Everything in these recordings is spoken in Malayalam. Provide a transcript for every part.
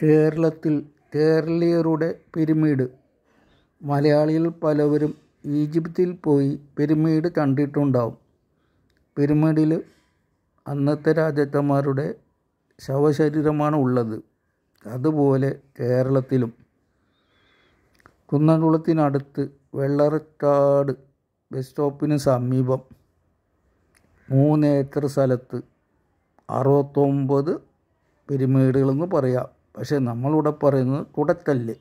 കേരളത്തിൽ കേരളീയരുടെ പിരമിഡ് മലയാളിയിൽ പലവരും ഈജിപ്തിൽ പോയി പിരമിഡ് കണ്ടിട്ടുണ്ടാവും പിരമിഡിൽ അന്നത്തെ രാജാക്കന്മാരുടെ ശവശരീരമാണ് ഉള്ളത് അതുപോലെ കേരളത്തിലും കുന്നംകുളത്തിനടുത്ത് വെള്ളറക്കാട് ബസ് സ്റ്റോപ്പിന് സമീപം മൂന്നേക്കർ സ്ഥലത്ത് അറുപത്തൊമ്പത് പിരമിഡുകളെന്ന് പറയാം പക്ഷേ നമ്മളിവിടെ പറയുന്നത് കുടത്തല്ല്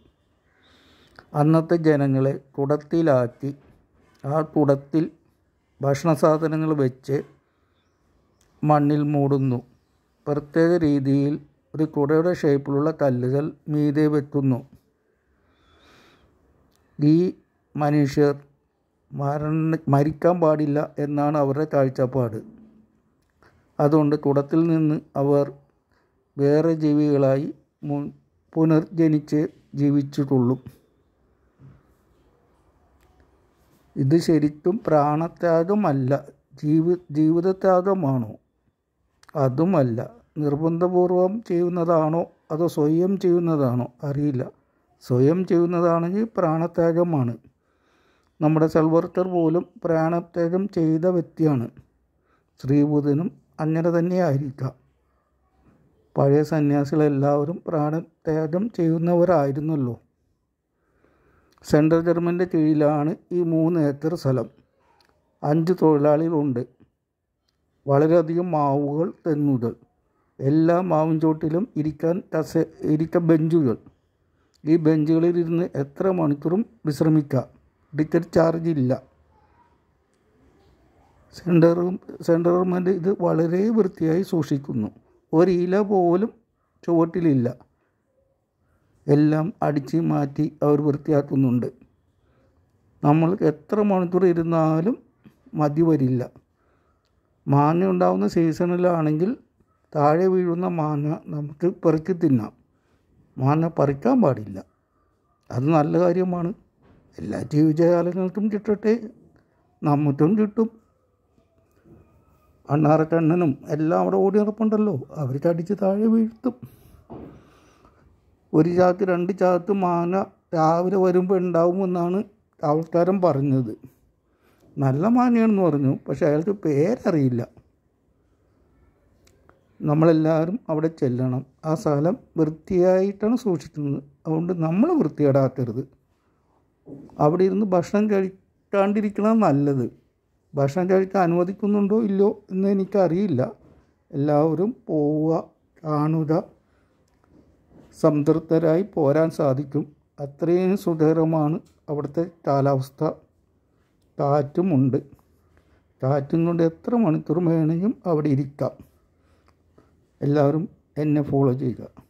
അന്നത്തെ ജനങ്ങളെ കുടത്തിലാക്കി ആ കുടത്തിൽ ഭക്ഷണ സാധനങ്ങൾ വെച്ച് മണ്ണിൽ മൂടുന്നു പ്രത്യേക രീതിയിൽ ഒരു കുടയുടെ ഷേപ്പിലുള്ള കല്ലുകൾ മീതെ വെക്കുന്നു ഈ മനുഷ്യർ മരണ മരിക്കാൻ പാടില്ല എന്നാണ് അവരുടെ കാഴ്ചപ്പാട് അതുകൊണ്ട് കുടത്തിൽ നിന്ന് അവർ വേറെ ജീവികളായി പുനർജനിച്ച് ജീവിച്ചിട്ടുള്ളൂ ഇത് ശരിക്കും പ്രാണത്യാഗമല്ല ജീവി ജീവിതത്യാഗമാണോ അതുമല്ല നിർബന്ധപൂർവം ചെയ്യുന്നതാണോ അതോ സ്വയം ചെയ്യുന്നതാണോ അറിയില്ല സ്വയം ചെയ്യുന്നതാണെങ്കിൽ പ്രാണത്യാഗമാണ് നമ്മുടെ സെൽവർക്കർ പോലും പ്രാണത്യാഗം ചെയ്ത വ്യക്തിയാണ് ശ്രീബുധനും അങ്ങനെ തന്നെ ആയിരിക്കാം പഴയ സന്യാസികളെല്ലാവരും പ്രാണത്യാഗം ചെയ്യുന്നവരായിരുന്നല്ലോ സെൻട്രൽ ജർമ്മൻ്റെ കീഴിലാണ് ഈ മൂന്ന് ഏക്കർ സ്ഥലം അഞ്ച് തൊഴിലാളികളുണ്ട് വളരെയധികം മാവുകൾ തെന്നുകൾ എല്ലാ മാവും ചോട്ടിലും ഇരിക്കാൻ കസ ഇരിക്ക ബെഞ്ചുകൾ ഈ ബെഞ്ചുകളിൽ ഇരുന്ന് എത്ര മണിക്കൂറും വിശ്രമിക്കാം ടിക്കറ്റ് ചാർജ് ഇല്ല സെൻട്രൽ സെൻട്രൽ ഗവൺമെൻറ് ഇത് വളരെ വൃത്തിയായി സൂക്ഷിക്കുന്നു ഒരില പോലും ചുവട്ടിലില്ല എല്ലാം അടിച്ച് മാറ്റി അവർ വൃത്തിയാക്കുന്നുണ്ട് നമ്മൾക്ക് എത്ര മണിക്കൂർ ഇരുന്നാലും മതി വരില്ല മാങ്ങ ഉണ്ടാകുന്ന സീസണിലാണെങ്കിൽ താഴെ വീഴുന്ന മാങ്ങ നമുക്ക് പെറുക്കി തിന്നാം മാങ്ങ പറിക്കാൻ പാടില്ല അത് നല്ല കാര്യമാണ് എല്ലാ ജീവജാലങ്ങൾക്കും കിട്ടട്ടെ നമുക്കും കിട്ടും അണ്ണാറട്ടണ്ണനും എല്ലാം അവിടെ ഓടി നടപ്പുണ്ടല്ലോ അവർ ചടിച്ച് താഴെ വീഴ്ത്തും ഒരു ചാക്ക് രണ്ട് ചാക്ക് മാന രാവിലെ വരുമ്പോൾ ഉണ്ടാവുമെന്നാണ് ആൾക്കാരൻ പറഞ്ഞത് നല്ല മാനയാണെന്ന് പറഞ്ഞു പക്ഷേ അയാൾക്ക് പേരറിയില്ല നമ്മളെല്ലാവരും അവിടെ ചെല്ലണം ആ സ്ഥലം വൃത്തിയായിട്ടാണ് സൂക്ഷിക്കുന്നത് അതുകൊണ്ട് നമ്മൾ വൃത്തികേടാക്കരുത് അവിടെ ഇരുന്ന് ഭക്ഷണം കഴിക്കാണ്ടിരിക്കണം നല്ലത് ഭക്ഷണം കഴിക്കാൻ അനുവദിക്കുന്നുണ്ടോ ഇല്ലയോ എന്ന് എനിക്കറിയില്ല എല്ലാവരും പോവുക കാണുക സംതൃപ്തരായി പോരാൻ സാധിക്കും അത്രയും സുഖകരമാണ് അവിടുത്തെ കാലാവസ്ഥ കാറ്റുമുണ്ട് കാറ്റും കൊണ്ട് എത്ര മണിക്കൂർ വേണമെങ്കിലും അവിടെ ഇരിക്കാം എല്ലാവരും എന്നെ ഫോളോ ചെയ്യുക